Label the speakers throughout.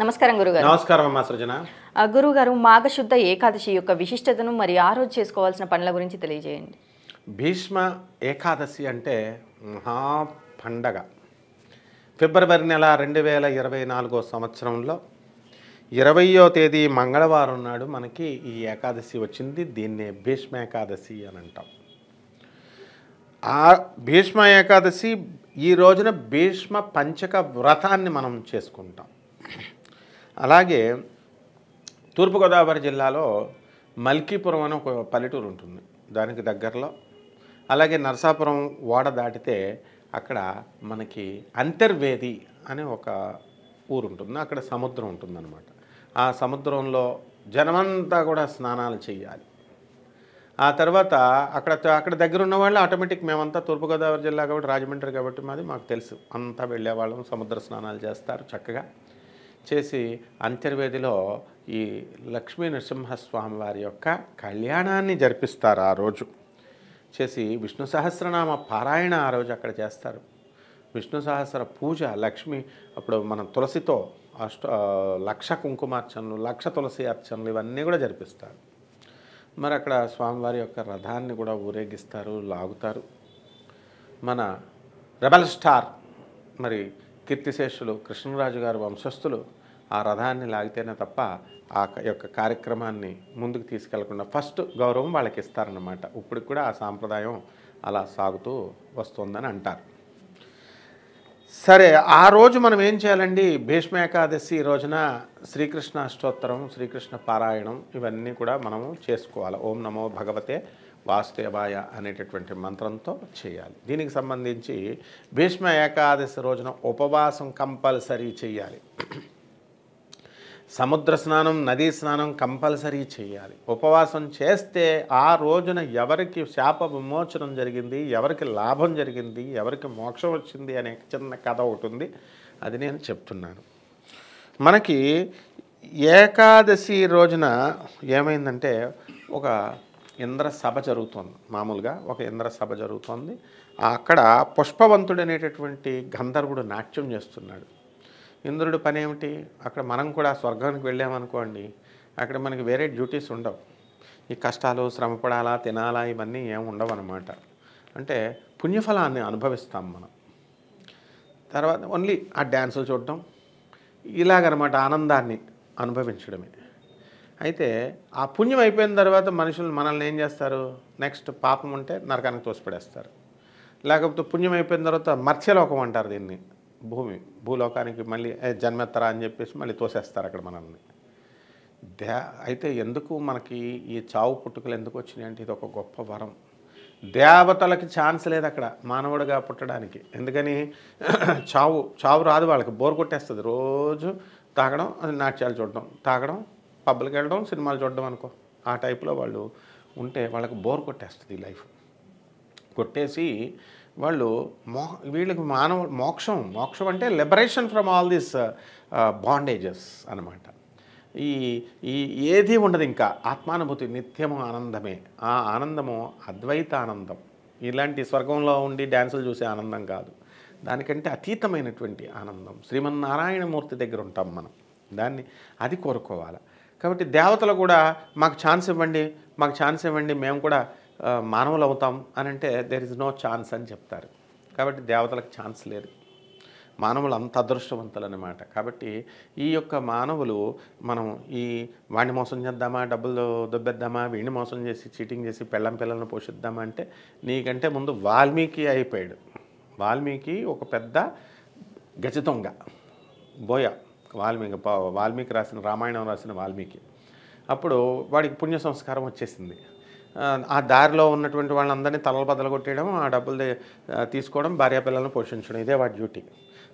Speaker 1: నమస్కారం గురుగారు నమస్కారం అమ్మా సృజన గురుగారు మాఘశుద్ధ ఏకాదశి యొక్క విశిష్టతను మరి ఆ రోజు చేసుకోవాల్సిన పనుల గురించి తెలియజేయండి భీష్మ ఏకాదశి అంటే మహా పండగ ఫిబ్రవరి నెల రెండు వేల ఇరవై నాలుగో సంవత్సరంలో ఇరవయో తేదీ మంగళవారం నాడు మనకి ఈ ఏకాదశి వచ్చింది దీన్నే భీష్మ ఏకాదశి అని అంటాం ఆ భీష్మ ఏకాదశి ఈ రోజున భీష్మ పంచక వ్రతాన్ని మనం చేసుకుంటాం అలాగే తూర్పుగోదావరి జిల్లాలో మల్కీపురం అని ఒక పల్లెటూరు ఉంటుంది దానికి దగ్గరలో అలాగే నరసాపురం ఓడ దాటితే అక్కడ మనకి అంతర్వేది అనే ఒక ఊరు ఉంటుంది అక్కడ సముద్రం ఉంటుందన్నమాట ఆ సముద్రంలో జనమంతా కూడా స్నానాలు చేయాలి ఆ తర్వాత అక్కడ అక్కడ దగ్గర ఉన్న వాళ్ళు ఆటోమేటిక్ మేమంతా తూర్పుగోదావరి జిల్లా కాబట్టి రాజమండ్రి కాబట్టి మాది మాకు తెలుసు అంతా వెళ్ళేవాళ్ళం సముద్ర స్నానాలు చేస్తారు చక్కగా చేసి అంతర్వేదిలో ఈ లక్ష్మీ నరసింహస్వామి వారి యొక్క కళ్యాణాన్ని జరిపిస్తారు ఆ రోజు చేసి విష్ణు సహస్రనామ పారాయణ ఆ రోజు అక్కడ చేస్తారు విష్ణు సహస్ర పూజ లక్ష్మి అప్పుడు మన తులసితో అష్ట లక్ష కుంకుమార్చనలు లక్ష తులసి అర్చనలు ఇవన్నీ కూడా జరిపిస్తారు మరి అక్కడ స్వామివారి యొక్క రథాన్ని కూడా ఊరేగిస్తారు లాగుతారు మన రెబల్ స్టార్ మరి కీర్తిశేషులు కృష్ణరాజు గారు వంశస్థులు ఆ రథాన్ని లాగితేనే తప్ప ఆ యొక్క కార్యక్రమాన్ని ముందుకు తీసుకెళ్లకుండా ఫస్ట్ గౌరవం వాళ్ళకి ఇస్తారన్నమాట ఇప్పుడు కూడా ఆ సాంప్రదాయం అలా సాగుతూ వస్తుందని అంటారు సరే ఆ రోజు మనం ఏం చేయాలండి భీష్మ ఏకాదశి రోజున శ్రీకృష్ణ అష్టోత్తరం శ్రీకృష్ణ పారాయణం ఇవన్నీ కూడా మనము చేసుకోవాలి ఓం నమో భగవతే వాసుదేవాయ అనేటటువంటి మంత్రంతో చేయాలి దీనికి సంబంధించి భీష్మ ఏకాదశి రోజున ఉపవాసం కంపల్సరీ చేయాలి సముద్ర స్నానం నదీ స్నానం కంపల్సరీ చేయాలి ఉపవాసం చేస్తే ఆ రోజున ఎవరికి శాప విమోచనం జరిగింది ఎవరికి లాభం జరిగింది ఎవరికి మోక్షం వచ్చింది అనే చిన్న కథ ఒకటి ఉంది అది నేను చెప్తున్నాను మనకి ఏకాదశి రోజున ఏమైందంటే ఒక ఇంద్ర సభ జరుగుతుంది మామూలుగా ఒక ఇంద్ర సభ జరుగుతుంది అక్కడ పుష్పవంతుడు అనేటటువంటి గంధర్వుడు నాట్యం చేస్తున్నాడు ఇంద్రుడు పని ఏమిటి అక్కడ మనం కూడా స్వర్గానికి వెళ్ళామనుకోండి అక్కడ మనకి వేరే డ్యూటీస్ ఉండవు ఈ కష్టాలు శ్రమపడాలా తినాలా ఇవన్నీ ఏమి ఉండవు అనమాట అంటే పుణ్యఫలాన్ని అనుభవిస్తాం మనం తర్వాత ఓన్లీ ఆ డ్యాన్సులు చూడటం ఇలాగనమాట ఆనందాన్ని అనుభవించడమే అయితే ఆ పుణ్యం అయిపోయిన తర్వాత మనుషులు మనల్ని ఏం చేస్తారు నెక్స్ట్ పాపం ఉంటే నరకానికి తోసిపడేస్తారు లేకపోతే పుణ్యం అయిపోయిన తర్వాత మత్స్యలోకం అంటారు దీన్ని భూమి భూలోకానికి మళ్ళీ జన్మెత్తరా అని చెప్పేసి మళ్ళీ తోసేస్తారు అక్కడ మనల్ని దే అయితే ఎందుకు మనకి ఈ చావు పుట్టుకలు ఎందుకు వచ్చినాయి అంటే ఇది ఒక గొప్ప వరం దేవతలకి ఛాన్స్ లేదు అక్కడ మానవుడిగా పుట్టడానికి ఎందుకని చావు చావు రాదు వాళ్ళకి బోర్ కొట్టేస్తుంది రోజు తాగడం నాట్యాలు చూడడం తాగడం పబ్బులకు వెళ్ళడం సినిమాలు చూడడం అనుకో ఆ టైప్లో వాళ్ళు ఉంటే వాళ్ళకి బోర్ కొట్టేస్తుంది లైఫ్ కొట్టేసి వాళ్ళు మో వీళ్ళకి మానవ మోక్షం మోక్షం అంటే liberation from all these bondages అనమాట ఈ ఈ ఏది ఉండదు ఇంకా ఆత్మానుభూతి నిత్యము ఆనందమే ఆ ఆనందము అద్వైత ఆనందం ఇలాంటి స్వర్గంలో ఉండి డ్యాన్సులు చూసే ఆనందం కాదు దానికంటే అతీతమైనటువంటి ఆనందం శ్రీమన్నారాయణమూర్తి దగ్గర ఉంటాం మనం దాన్ని అది కోరుకోవాలి కాబట్టి దేవతలు కూడా మాకు ఛాన్స్ ఇవ్వండి మాకు ఛాన్స్ ఇవ్వండి మేము కూడా మానవులు అవుతాం అని అంటే దెర్ ఇస్ నో ఛాన్స్ అని చెప్తారు కాబట్టి దేవతలకు ఛాన్స్ లేదు మానవులు అంత అదృష్టవంతులు అనమాట కాబట్టి ఈ యొక్క మానవులు మనం ఈ వాణ్ణి మోసం చేద్దామా డబ్బులు దొబ్బేద్దామా వీడిని మోసం చేసి చీటింగ్ చేసి పెళ్ళం పిల్లలను పోషిద్దామా అంటే నీకంటే ముందు వాల్మీకి అయిపోయాడు వాల్మీకి ఒక పెద్ద గజతొంగ బోయ వాల్మీకి వాల్మీకి రాసిన రామాయణం రాసిన వాల్మీకి అప్పుడు వాడికి పుణ్య సంస్కారం వచ్చేసింది ఆ దారిలో ఉన్నటువంటి వాళ్ళందరినీ తలలు బదలు కొట్టేయడం ఆ డబ్బులు తీసుకోవడం భార్యాపిల్లలను పోషించడం ఇదే వాడి డ్యూటీ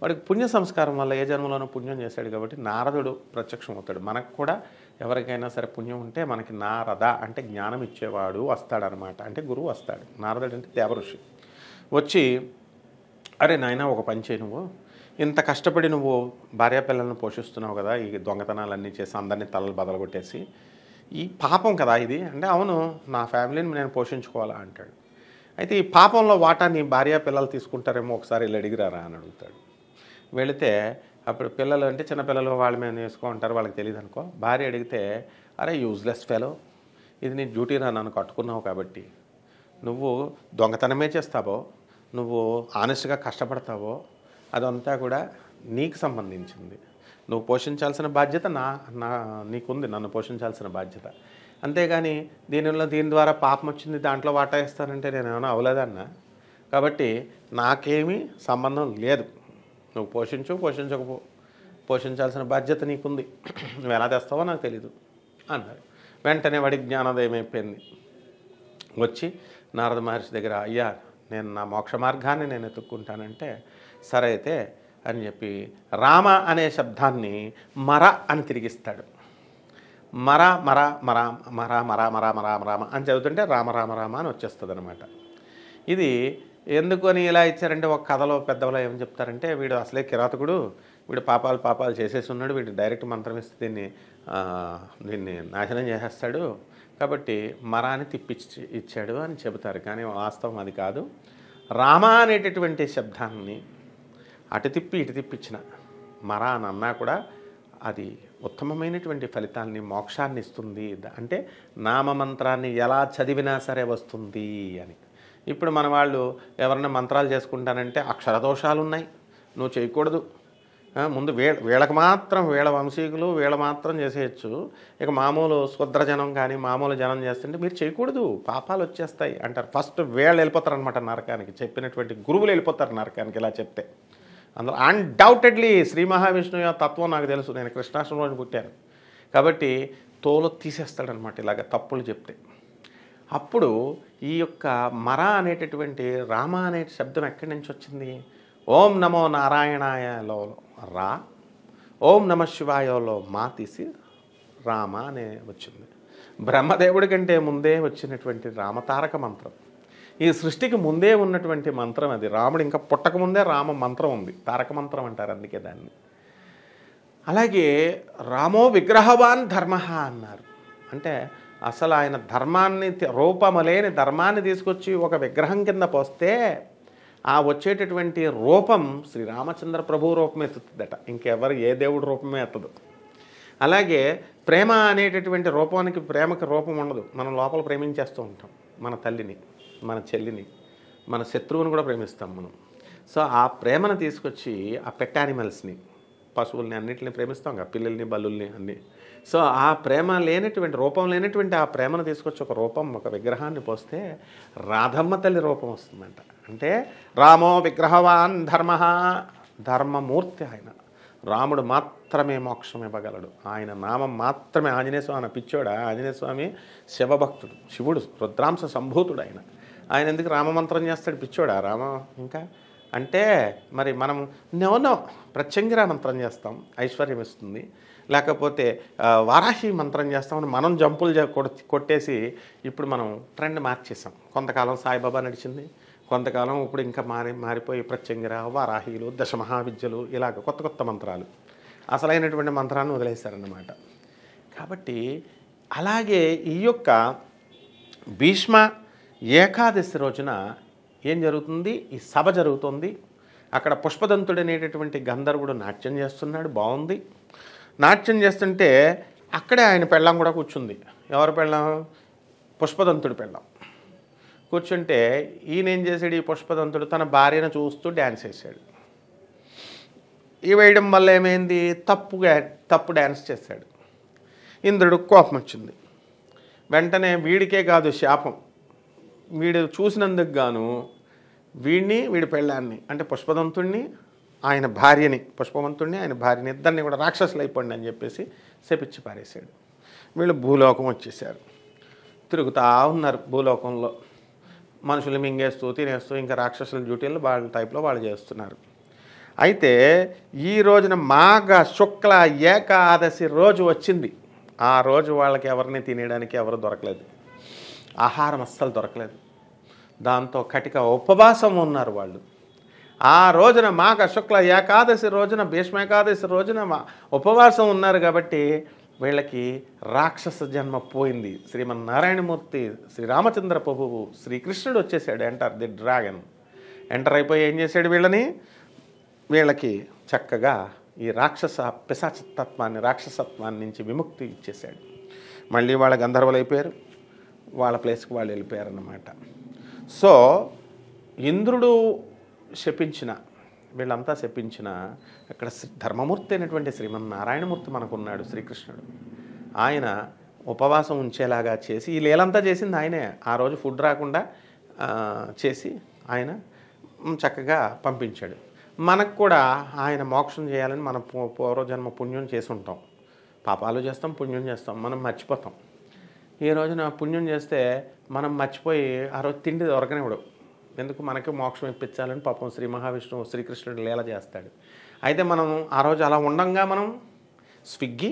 Speaker 1: వాడికి పుణ్య సంస్కారం వల్ల ఏ జన్మలోనూ పుణ్యం చేశాడు కాబట్టి నారదుడు ప్రత్యక్షం అవుతాడు మనకు కూడా ఎవరికైనా సరే పుణ్యం ఉంటే మనకి నారద అంటే జ్ఞానం ఇచ్చేవాడు వస్తాడనమాట అంటే గురువు వస్తాడు నారదుడు అంటే దేవఋషి వచ్చి అరే నాయన ఒక పని చేయి నువ్వు ఇంత కష్టపడి నువ్వు భార్యా పిల్లల్ని పోషిస్తున్నావు కదా ఈ దొంగతనాలన్నీ చేసి అందరినీ తలలు బదలగొట్టేసి ఈ పాపం కదా ఇది అంటే అవును నా ఫ్యామిలీని నేను పోషించుకోవాలా అంటాడు అయితే ఈ పాపంలో వాటా నీ భార్య పిల్లలు తీసుకుంటారేమో ఒకసారి వీళ్ళు అడిగిరారా అని అడుగుతాడు వెళితే అప్పుడు పిల్లలు అంటే చిన్నపిల్లలు వాళ్ళ మీద వేసుకుంటారు వాళ్ళకి తెలియదు అనుకో భార్య అడిగితే అరే యూజ్లెస్ ఫెలో ఇది నీ డ్యూటీ నా నన్ను కట్టుకున్నావు కాబట్టి నువ్వు దొంగతనమే చేస్తావో నువ్వు ఆనెస్ట్గా కష్టపడతావో అదంతా కూడా నీకు సంబంధించింది నువ్వు పోషించాల్సిన బాధ్యత నా నా నీకుంది నన్ను పోషించాల్సిన బాధ్యత అంతేగాని దీనివల్ల దీని ద్వారా పాపం వచ్చింది దాంట్లో వాటా ఇస్తానంటే నేను ఏమైనా అవ్వలేదన్నా కాబట్టి నాకేమీ సంబంధం లేదు నువ్వు పోషించు పోషించకపో పోషించాల్సిన బాధ్యత నీకుంది నువ్వు ఎలా తెస్తావో నాకు తెలీదు అన్నారు వెంటనే వాడి జ్ఞానోదయం అయిపోయింది వచ్చి నారద మహర్షి దగ్గర అయ్యా నేను నా మోక్ష మార్గాన్ని నేను ఎత్తుక్కుంటానంటే సరే అయితే అని చెప్పి రామ అనే శబ్దాన్ని మర అని తిరిగిస్తాడు మర మర మర మర మర మర మర రామ అని చదువుతుంటే రామ రామ రామ అని వచ్చేస్తుంది అనమాట ఇది ఎందుకు అని ఇలా ఇచ్చారంటే ఒక కథలో పెద్దవాళ్ళు ఏం చెప్తారంటే వీడు అసలే కిరాతకుడు వీడు పాపాలు పాపాలు చేసేసి ఉన్నాడు వీడు డైరెక్ట్ మంత్రం ఇస్తే దీన్ని దీన్ని నాశనం చేసేస్తాడు కాబట్టి మరాన్ని తిప్పిచ్చి ఇచ్చాడు అని చెబుతారు కానీ వాస్తవం అది కాదు రామ అనేటటువంటి శబ్దాన్ని అటు తిప్పి ఇటు తిప్పించిన మరా అని అన్నా కూడా అది ఉత్తమమైనటువంటి ఫలితాల్ని మోక్షాన్ని ఇస్తుంది అంటే నామమంత్రాన్ని ఎలా చదివినా సరే వస్తుంది అని ఇప్పుడు మన వాళ్ళు ఎవరైనా మంత్రాలు చేసుకుంటానంటే అక్షర దోషాలు ఉన్నాయి నువ్వు చేయకూడదు ముందు వే వీళ్ళకి మాత్రం వీళ్ళ వంశీకులు వీళ్ళ మాత్రం చేసేయచ్చు ఇక మామూలు శుద్ర జనం కానీ మామూలు జనం చేస్తుంటే మీరు చేయకూడదు పాపాలు వచ్చేస్తాయి అంటారు ఫస్ట్ వీళ్ళు వెళ్ళిపోతారనమాట నరకానికి చెప్పినటువంటి గురువులు వెళ్ళిపోతారు నరకానికి ఇలా చెప్తే అందులో అన్డౌటెడ్లీ శ్రీ మహావిష్ణువు తత్వం నాకు తెలుసు నేను కృష్ణాష్టమిలోని పుట్టాను కాబట్టి తోలు తీసేస్తాడనమాట ఇలాగ తప్పులు చెప్తే అప్పుడు ఈ యొక్క మర అనేటటువంటి రామ అనే శబ్దం ఎక్కడి నుంచి వచ్చింది ఓం నమో నారాయణాయలో రా ఓం నమ శివాయలో మా తీసి రామ అనే వచ్చింది బ్రహ్మదేవుడి కంటే ముందే వచ్చినటువంటి రామతారక మంత్రం ఈ సృష్టికి ముందే ఉన్నటువంటి మంత్రం అది రాముడు ఇంకా పుట్టకముందే రామ మంత్రం ఉంది తారక మంత్రం అంటారు అందుకే దాన్ని అలాగే రామో విగ్రహవాన్ ధర్మ అన్నారు అంటే అసలు ఆయన ధర్మాన్ని రూపములేని ధర్మాన్ని తీసుకొచ్చి ఒక విగ్రహం కింద పోస్తే ఆ వచ్చేటటువంటి రూపం శ్రీరామచంద్ర ప్రభు రూపమే ఎత్తుతుందట ఇంకెవరు ఏ దేవుడు రూపమే ఎత్తదు అలాగే ప్రేమ అనేటటువంటి రూపానికి ప్రేమకి రూపం ఉండదు మనం లోపల ప్రేమించేస్తూ ఉంటాం మన తల్లిని మన చెల్లిని మన శత్రువుని కూడా ప్రేమిస్తాం మనం సో ఆ ప్రేమను తీసుకొచ్చి ఆ పెట్ యానిమల్స్ని పశువుల్ని అన్నింటిని ప్రేమిస్తాం కదా పిల్లల్ని బలుల్ని అన్నీ సో ఆ ప్రేమ లేనటువంటి రూపం లేనటువంటి ఆ ప్రేమను తీసుకొచ్చి ఒక రూపం ఒక విగ్రహాన్ని పోస్తే రాధమ్మ తల్లి రూపం వస్తుందంట అంటే రామో విగ్రహవాన్ ధర్మ ధర్మమూర్తి ఆయన రాముడు మాత్రమే మోక్షం ఇవ్వగలడు ఆయన నామం మాత్రమే ఆంజనేయ స్వామి పిచ్చోడా ఆంజనేయ స్వామి శివభక్తుడు శివుడు రుద్రాంశ సంభూతుడు ఆయన ఆయన ఎందుకు రామమంత్రం చేస్తాడు పిచ్చోడా రామ ఇంకా అంటే మరి మనం నెవనో ప్రత్యంగి మంత్రం చేస్తాం ఐశ్వర్యం ఇస్తుంది లేకపోతే వారాహి మంత్రం చేస్తామని మనం జంపులు కొట్టేసి ఇప్పుడు మనం ట్రెండ్ మార్చేసాం కొంతకాలం సాయిబాబా నడిచింది కొంతకాలం ఇప్పుడు ఇంకా మారి మారిపోయి ప్రత్యంగిర వారాహీలు దశమహావిద్యలు ఇలాగ కొత్త కొత్త మంత్రాలు అసలైనటువంటి మంత్రాలను వదిలేశారన్నమాట కాబట్టి అలాగే ఈ యొక్క భీష్మ ఏకాదశి రోజున ఏం జరుగుతుంది ఈ సభ జరుగుతుంది అక్కడ పుష్పదంతుడు అనేటటువంటి గంధర్వుడు నాట్యం చేస్తున్నాడు బాగుంది నాట్యం చేస్తుంటే అక్కడే ఆయన పెళ్ళం కూడా కూర్చుంది ఎవరు పెళ్ళం పుష్పదంతుడు పెళ్ళం కూర్చుంటే ఈయన ఏం చేశాడు ఈ పుష్పదంతుడు తన భార్యను చూస్తూ డ్యాన్స్ వేసాడు ఈ వేయడం వల్ల ఏమైంది తప్పుగా తప్పు డ్యాన్స్ చేశాడు ఇంద్రుడు కోపం వచ్చింది వెంటనే వీడికే కాదు శాపం వీడు చూసినందుకు గాను వీడిని వీడి పెళ్ళాన్ని అంటే పుష్పదంతుణ్ణి ఆయన భార్యని పుష్పవంతుణ్ణి ఆయన భార్యని ఇద్దరిని కూడా రాక్షసులు అయిపోండి అని చెప్పేసి శపించి పారేశాడు వీళ్ళు భూలోకం వచ్చేసారు తిరుగుతూ ఉన్నారు భూలోకంలో మనుషులు మింగేస్తూ తినేస్తూ ఇంకా రాక్షసుల డ్యూటీలు వాళ్ళ టైప్లో వాళ్ళు చేస్తున్నారు అయితే ఈ రోజున మాఘ శుక్ల ఏకాదశి రోజు వచ్చింది ఆ రోజు వాళ్ళకి ఎవరిని తినేయడానికి ఎవరు దొరకలేదు ఆహారం అస్సలు దొరకలేదు దాంతో కటిక ఉపవాసం ఉన్నారు వాళ్ళు ఆ రోజున మాఘ శుక్ల ఏకాదశి రోజున భీష్మ ఏకాదశి రోజున ఉపవాసం ఉన్నారు కాబట్టి వీళ్ళకి రాక్షస జన్మ పోయింది శ్రీమన్నారాయణమూర్తి శ్రీరామచంద్ర ప్రభువు శ్రీకృష్ణుడు వచ్చేసాడు ఎంటర్ ది డ్రాగన్ ఎంటర్ అయిపోయి ఏం చేశాడు వీళ్ళని వీళ్ళకి చక్కగా ఈ రాక్షస పిశాచతత్వాన్ని రాక్షసత్వాన్ని నుంచి విముక్తి ఇచ్చేశాడు మళ్ళీ వాళ్ళ గంధర్వులు అయిపోయారు వాళ్ళ ప్లేస్కి వాళ్ళు వెళ్ళిపోయారన్నమాట సో ఇంద్రుడు శపించిన వీళ్ళంతా శపించిన అక్కడ ధర్మమూర్తి అయినటువంటి నారాయణమూర్తి మనకున్నాడు శ్రీకృష్ణుడు ఆయన ఉపవాసం ఉంచేలాగా చేసి ఈ లీలంతా చేసింది ఆయనే ఆ రోజు ఫుడ్ రాకుండా చేసి ఆయన చక్కగా పంపించాడు మనకు కూడా ఆయన మోక్షం చేయాలని మన పూర్వజన్మ పుణ్యం చేసి ఉంటాం పాపాలు చేస్తాం పుణ్యం చేస్తాం మనం మర్చిపోతాం ఈ రోజున పుణ్యం చేస్తే మనం మర్చిపోయి ఆ రోజు తిండి దొరకనివ్వడు ఎందుకు మనకి మోక్షం ఇప్పించాలని పాపం శ్రీ మహావిష్ణువు శ్రీకృష్ణుడు లీల చేస్తాడు అయితే మనం ఆ రోజు అలా ఉండంగా మనం స్విగ్గీ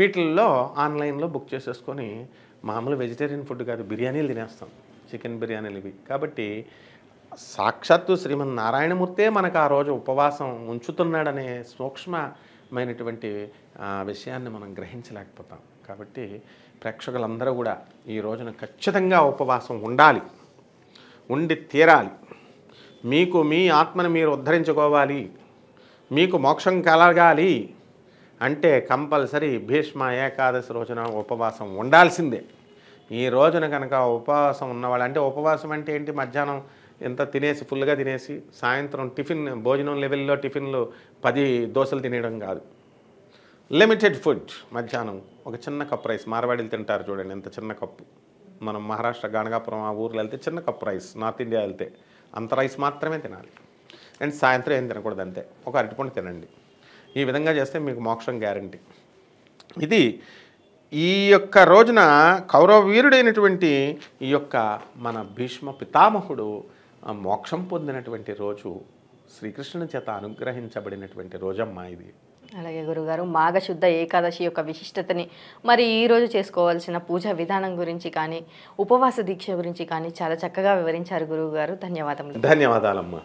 Speaker 1: వీటిల్లో ఆన్లైన్లో బుక్ చేసేసుకొని మామూలు వెజిటేరియన్ ఫుడ్ కాదు బిర్యానీలు తినేస్తాం చికెన్ బిర్యానీలు ఇవి కాబట్టి సాక్షాత్తు శ్రీమన్ నారాయణమూర్తే మనకు ఆ రోజు ఉపవాసం ఉంచుతున్నాడనే సూక్ష్మ మైనటువంటి విషయాన్ని మనం గ్రహించలేకపోతాం కాబట్టి ప్రేక్షకులందరూ కూడా ఈ రోజున ఖచ్చితంగా ఉపవాసం ఉండాలి ఉండి తీరాలి మీకు మీ ఆత్మను మీరు ఉద్ధరించుకోవాలి మీకు మోక్షం కలగాలి అంటే కంపల్సరీ భీష్మ ఏకాదశి రోజున ఉపవాసం ఉండాల్సిందే ఈ రోజున కనుక ఉపవాసం ఉన్నవాళ్ళు అంటే ఉపవాసం అంటే ఏంటి మధ్యాహ్నం ఎంత తినేసి ఫుల్గా తినేసి సాయంత్రం టిఫిన్ భోజనం లెవెల్లో టిఫిన్లు పది దోశలు తినేయడం కాదు లిమిటెడ్ ఫుడ్ మధ్యాహ్నం ఒక చిన్న కప్పు రైస్ మారవాడీలు తింటారు చూడండి ఎంత చిన్న కప్పు మనం మహారాష్ట్ర గానగాపురం ఆ ఊర్లో వెళ్తే చిన్న కప్పు రైస్ నార్త్ ఇండియా వెళ్తే అంత రైస్ మాత్రమే తినాలి అండ్ సాయంత్రం ఏం తినకూడదు అంతే ఒక అరటిపండు తినండి ఈ విధంగా చేస్తే మీకు మోక్షం గ్యారంటీ ఇది ఈ యొక్క రోజున కౌరవ వీరుడైనటువంటి ఈ యొక్క మన భీష్మ పితామహుడు ఆ మోక్షం పొందినటువంటి రోజు శ్రీకృష్ణుని చేత అనుగ్రహించబడినటువంటి రోజమ్మా ఇది అలాగే గురుగారు మాఘశుద్ధ ఏకాదశి యొక్క విశిష్టతని మరి ఈరోజు చేసుకోవాల్సిన పూజా విధానం గురించి కానీ ఉపవాస దీక్ష గురించి కానీ చాలా చక్కగా వివరించారు గురువుగారు ధన్యవాదములు ధన్యవాదాలమ్మా